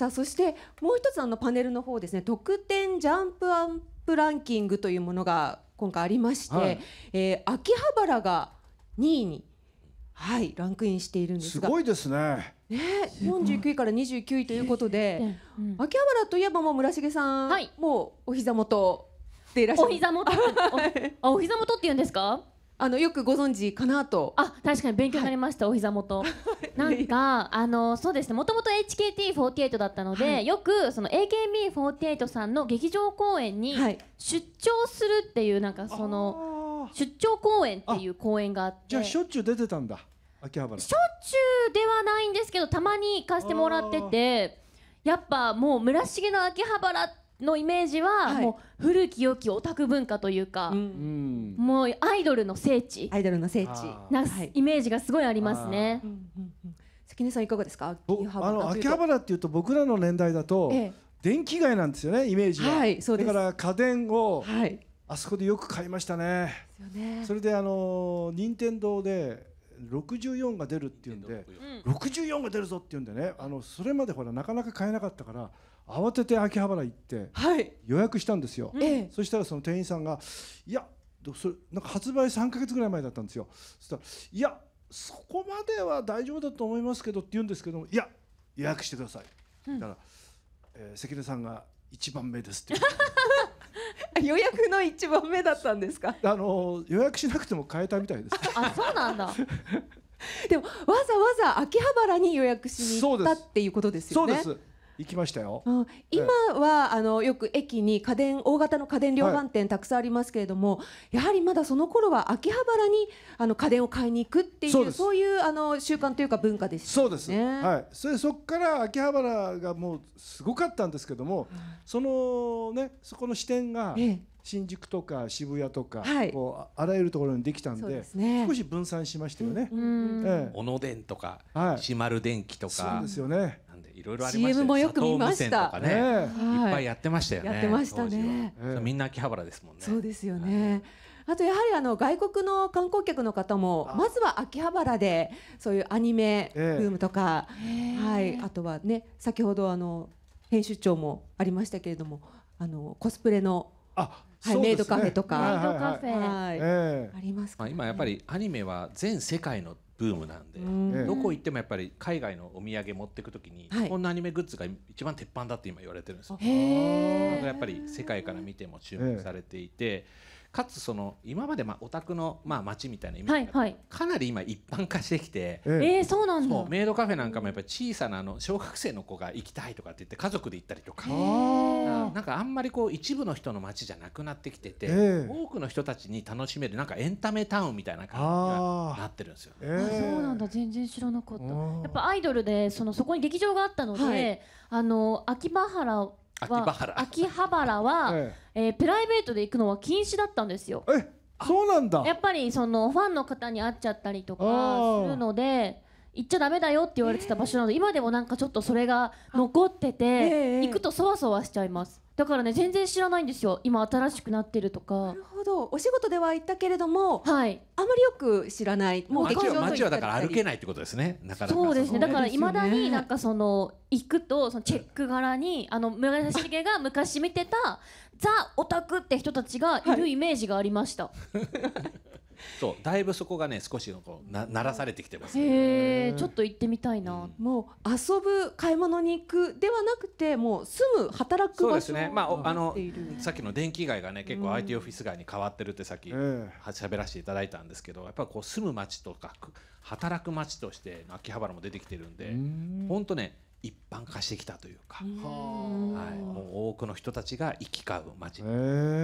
さあそしてもう一つあのパネルの方ですね特典ジャンプアンプランキングというものが今回ありまして、はい、えー、秋葉原が2位にはいランクインしているんですがすごいですね。ね、49位から29位ということで、うん、秋葉原といえばもう村重さん、はい、もうお膝元でいらっしゃるお膝元お膝元って言うんですかあのよくご存知かなとあ確かに勉強になりました、はい、お膝元 なんかあのそうですねもともと HKT48 だったので、はい、よくその AKB48 さんの劇場公演に出張するっていうなんかその、出張公演っていう公演があってじゃあしょっちゅう出てたんだ秋葉原しょっちゅうではないんですけどたまに行かせてもらっててやっぱもう村重の秋葉原ってのイメージは、もう古き良きオタク文化というか、もうアイドルの聖地アイドルの聖地な、イメージがすごいありますね。関根さんいかがですかあの秋葉原っていうと僕らの年代だと、電気街なんですよねイメージは、はい、だから家電を、あそこでよく買いましたねそれであの任天堂で64が出るっていうんで、64が出るぞっていうんでねあのそれまでほらなかなか買えなかったから慌てて秋葉原行って、予約したんですよ、はい、そしたらその店員さんが「いやそれなんか発売3か月ぐらい前だったんですよ」そしたら「いやそこまでは大丈夫だと思いますけど」って言うんですけども「いや予約してください」だから、うん、えー、関根さんが1番目ですって 予約の一番目だったんですか。あの予約しなくても買えたみたいです。あ、そうなんだ。でもわざわざ秋葉原に予約しに行ったっていうことですよね。そうです。行きましたよ、う今は、あのよく駅に家電大型の家電量販店たくさんありますけれども、はい、やはりまだその頃は秋葉原にあの家電を買いに行くっていうそういうあの習慣というか文化でした、ね、そうです、はい、それそこから秋葉原がもうすごかったんですけども、うん、そのねそこの支店が、ええ新宿とか渋谷とか、はい、こうあらゆるところにできたんで、で、ね、少し分散しましたよね。小野電とか、はい、島る電機とかそうですよね、いろいろありました CM もよく見ましたね、い、っぱいやってましたよねやってましたね、みんな秋葉原ですもんねそうですよね、あとやはりあの外国の観光客の方もまずは秋葉原でそういうアニメブームとか、はい、あとはね先ほどあの編集長もありましたけれどもあのコスプレのあはい、メイドカフェとか、メイドカフェ、はいありますまあ、今やっぱりアニメは全世界のブームなんで、ん、どこ行ってもやっぱり海外のお土産持ってくときに、日本のアニメグッズが一番鉄板だって今言われてるんですよ。はい、やっぱり世界から見ても注目されていて、かつその今までまあオタクのまあ街みたいなイメージが、かなり今一般化してきて、えー、そうなんだメイドカフェなんかもやっぱり小さなあの小学生の子が行きたいとかって言って家族で行ったりとかなんかあんまりこう一部の人の街じゃなくなってきてて、多くの人たちに楽しめるなんかエンタメタウンみたいな感じになってるんですよ、えー、そうなんだ全然知らなかったやっぱアイドルでそのそこに劇場があったので、はい、あの秋葉原秋葉原秋葉原は、えええー、プライベートで行くのは禁止だったんですよえそうなんだやっぱりそのファンの方に会っちゃったりとかするので行っちゃダメだよって言われてた場所なので、今でもなんかちょっとそれが残ってて、行くとそわそわしちゃいますだからね全然知らないんですよ今新しくなってるとかなるほどお仕事では行ったけれども、はい、あまりよく知らないもう街は街はだから歩けないってことですねなかなかそうですねだからいまだになんかその行くとそのチェック柄にあの村重が昔見てたザ・オタクって人たちがいるイメージがありました、は いそうだいぶそこがね少しのこうな慣らされてきてます、ね、へえちょっと行ってみたいな、うん、もう遊ぶ買い物に行くではなくてもう住む働く場所そうですねまああのさっきの電気街がね結構 IT オフィス街に変わってるってさっき喋らせていただいたんですけどやっぱこう住む街とか働く街として秋葉原も出てきてるんで本当ね一般化してきたというか、はい、もう多くの人たちが行き交う街。